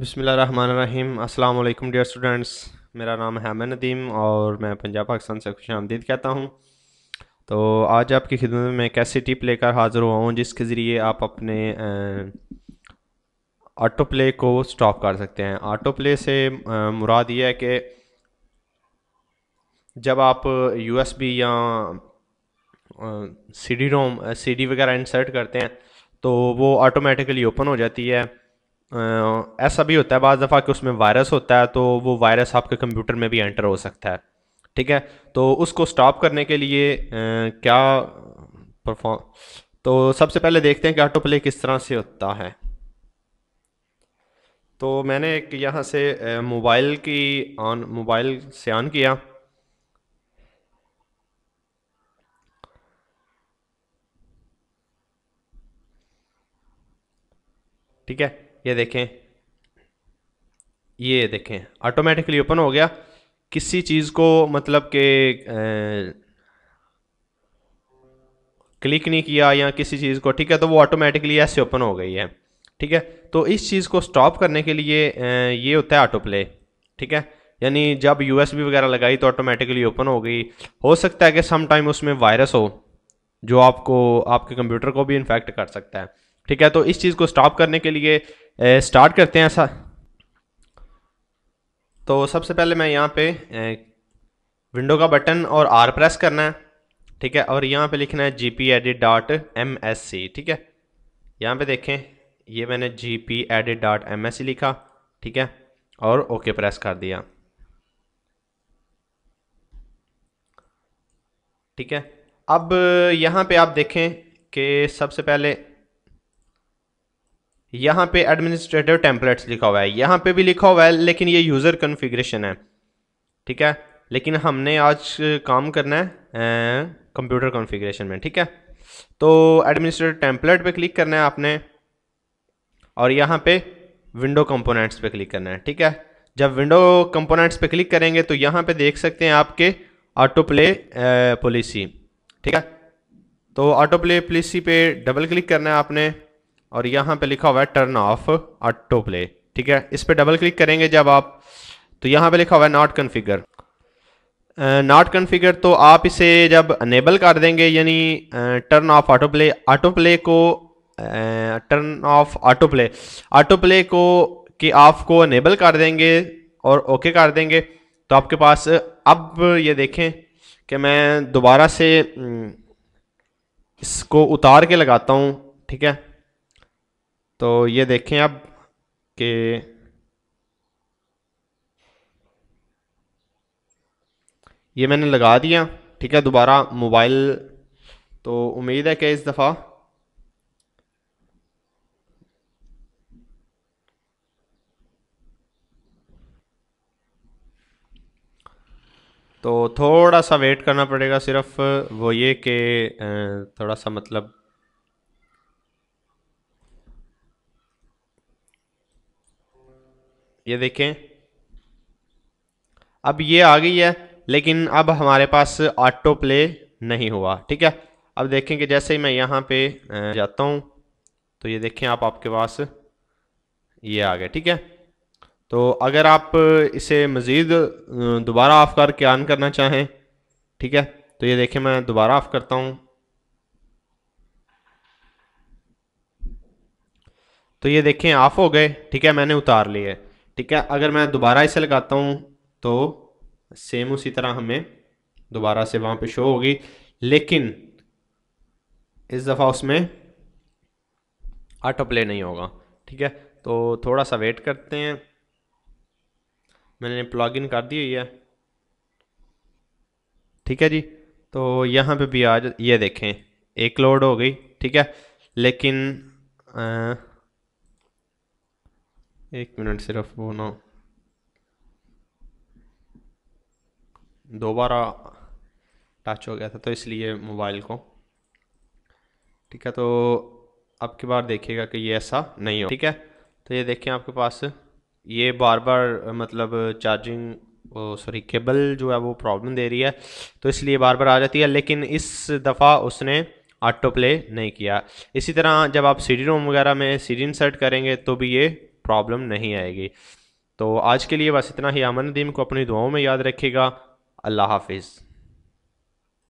बसमीम अल्लाम dear students मेरा नाम है अमन नदीम और मैं पंजाब पाकिस्तान से खुश आमदीद कहता हूँ तो आज आपकी खिदमत में एक ऐसी टिप लेकर हाज़िर हुआ हूँ जिसके ज़रिए आप अपने ऑटो प्ले को स्टॉप कर सकते हैं ऑटो प्ले से आ, मुराद ये है कि जब आप यू एस बी या C D ROM C D वगैरह इंसर्ट करते हैं तो वो ऑटोमेटिकली ओपन हो जाती है ऐसा भी होता है बज़ दफ़ा कि उसमें वायरस होता है तो वो वायरस आपके कंप्यूटर में भी एंटर हो सकता है ठीक है तो उसको स्टॉप करने के लिए आ, क्या परफॉर्म तो सबसे पहले देखते हैं कि ऑटो प्ले किस तरह से होता है तो मैंने एक यहाँ से मोबाइल की ऑन मोबाइल से ऑन किया ठीक है ये देखें ये देखें ऑटोमेटिकली ओपन हो गया किसी चीज़ को मतलब के क्लिक नहीं किया या किसी चीज़ को ठीक है तो वो ऑटोमेटिकली ऐसे ओपन हो गई है ठीक है तो इस चीज़ को स्टॉप करने के लिए ये होता है ऑटो प्ले ठीक है यानी जब यू वगैरह लगाई तो ऑटोमेटिकली ओपन हो गई हो सकता है कि सम टाइम उसमें वायरस हो जो आपको आपके कंप्यूटर को भी इन्फेक्ट कर सकता है ठीक है तो इस चीज़ को स्टॉप करने के लिए स्टार्ट करते हैं ऐसा तो सबसे पहले मैं यहाँ पे विंडो का बटन और आर प्रेस करना है ठीक है और यहाँ पे लिखना है G P edit dot M S C ठीक है यहाँ पे देखें ये मैंने G P edit dot M S C लिखा ठीक है और ओके प्रेस कर दिया ठीक है अब यहाँ पे आप देखें कि सबसे पहले यहाँ पे एडमिनिस्ट्रेटिव टेम्पलेट्स लिखा हुआ है यहाँ पे भी लिखा हुआ है लेकिन ये यूज़र कन्फिग्रेशन है ठीक है लेकिन हमने आज काम करना है कंप्यूटर अं, कॉन्फ़िगरेशन में ठीक है तो एडमिनिस्ट्रेटिव टेम्पलेट पे क्लिक करना है आपने और यहाँ पे विंडो कंपोनेंट्स पे क्लिक करना है ठीक है जब विंडो कंपोनेंट्स पे क्लिक करेंगे तो यहाँ पे देख सकते हैं आपके ऑटो प्ले पॉलिसी ठीक है तो ऑटो प्ले पॉलिसी पे डबल क्लिक करना है आपने और यहाँ पे लिखा हुआ है टर्न ऑफ ऑटो प्ले ठीक है इस पर डबल क्लिक करेंगे जब आप तो यहाँ पे लिखा हुआ है नॉट कन्फिगर नॉट कन्फिगर तो आप इसे जब अनेबल कर देंगे यानी turn off auto play auto play को turn off auto play auto play को कि आपको अनेबल कर देंगे और ओके कर देंगे तो आपके पास अब ये देखें कि मैं दोबारा से हम्म, इसको उतार के लगाता हूँ ठीक है तो ये देखें अब कि ये मैंने लगा दिया ठीक है दोबारा मोबाइल तो उम्मीद है कि इस दफ़ा तो थोड़ा सा वेट करना पड़ेगा सिर्फ वो ये कि थोड़ा सा मतलब ये देखें अब ये आ गई है लेकिन अब हमारे पास ऑटो प्ले नहीं हुआ ठीक है अब देखें कि जैसे ही मैं यहाँ पे जाता हूँ तो ये देखें आप आपके पास ये आ गया ठीक है तो अगर आप इसे मज़ीद दोबारा ऑफ़ करके ऑन करना चाहें ठीक है तो ये देखें मैं दोबारा ऑफ़ करता हूँ तो ये देखें ऑफ़ हो गए ठीक है मैंने उतार लिए ठीक है अगर मैं दोबारा इसे लगाता हूँ तो सेम उसी तरह हमें दोबारा से वहाँ पे शो होगी लेकिन इस दफ़ा उसमें ऑटो प्ले नहीं होगा ठीक है तो थोड़ा सा वेट करते हैं मैंने प्लग इन कर दी हुई है ठीक है जी तो यहाँ पे भी आज ये देखें एक लोड हो गई ठीक है लेकिन आ, एक मिनट सिर्फ वो ना दोबारा टच हो गया था तो इसलिए मोबाइल को ठीक है तो अब की बार देखिएगा कि ये ऐसा नहीं हो ठीक है तो ये देखें आपके पास ये बार बार मतलब चार्जिंग सॉरी केबल जो है वो प्रॉब्लम दे रही है तो इसलिए बार बार आ जाती है लेकिन इस दफ़ा उसने ऑटो प्ले नहीं किया इसी तरह जब आप सी डी रोम वगैरह में सी डी इंसर्ट करेंगे तो भी ये प्रॉब्लम नहीं आएगी तो आज के लिए बस इतना ही अमन दीम को अपनी दुआओं में याद रखेगा अल्लाह हाफिज़